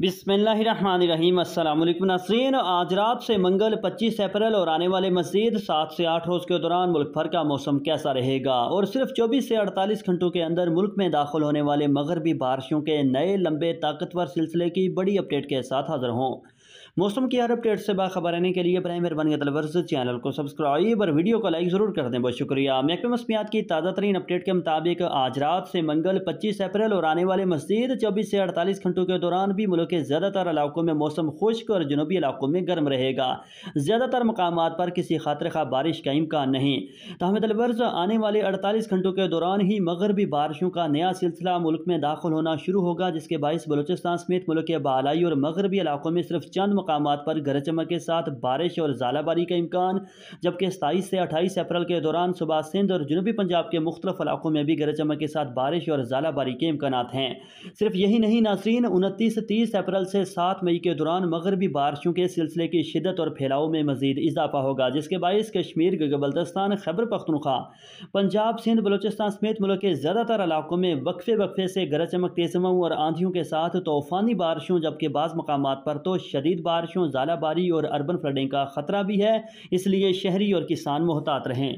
बिसमीम अल्लाम नासरीन आज रात से मंगल 25 अप्रैल और आने वाले मजीद सात से आठ रोज़ के दौरान मुल्क भर का मौसम कैसा रहेगा और सिर्फ 24 से 48 घंटों के अंदर मुल्क में दाखिल होने वाले मगरबी बारिशों के नए लंबे ताकतवर सिलसिले की बड़ी अपडेट के साथ हाजिर हों मौसम की हर अपडेट से बाखबर रहने के लिए बरए मेहरबान के चैनल को सब्सक्राइब और वीडियो को लाइक ज़रूर कर दें बहुत शुक्रिया महकमे मौसमियात की ताज़ा तरीन अपडेट के मुताबिक आज रात से मंगल पच्चीस अप्रैल और आने वाले मजीद चौबीस से अड़तालीस घंटों के दौरान भी मुल्क के ज़्यादातर इलाकों में मौसम खुश्क और जनूबी इलाकों में गर्म रहेगा ज़्यादातर मकाम पर किसी खातर खा बारिश का इम्कान नहीं तहम तो तलवर्स आने वाले अड़तालीस घंटों के दौरान ही मगरबी बारिशों का नया सिलसिला मुल्क में दाखिल होना शुरू होगा जिसके बाईस बलोचिस्तान समेत मुल्क के बालाई और मगरबी इलाकों में सिर्फ चंद चंद मकाम पर गरज चमक के साथ बारिश और झालाबारी का इम्कान जबकि सताईस से अट्ठाईस अप्रैल के दौरान सुबह सिंध और जनूबी पंजाब के मुख्तफ इलाकों में भी गरज चमक के साथ बारिश और झालाबारी के इम्कान हैं सिर्फ यही नहीं नासरीन उनतीस तीस अप्रैल से सात मई के दौरान मगरबी बारिशों के सिलसिले की शिदत और फैलाव में मजीद इजाफा होगा जिसके बायस कश्मीर गबलदस्तान खैबर पख्तनखा पंजाब सिंध बलोचिस्तान समेत मुल्क के ज़्यादातर इलाकों में वक्फे वक्फे से गरज चमक तेजमऊ और आंधियों के साथ तूफानी बारिशों जबकि बाज़ मकाम पर तो शदीद शदीद बारिशों ज़ालाबारी और अर्बन फ्लडिंग का ख़तरा भी है इसलिए शहरी और किसान मोहतात रहें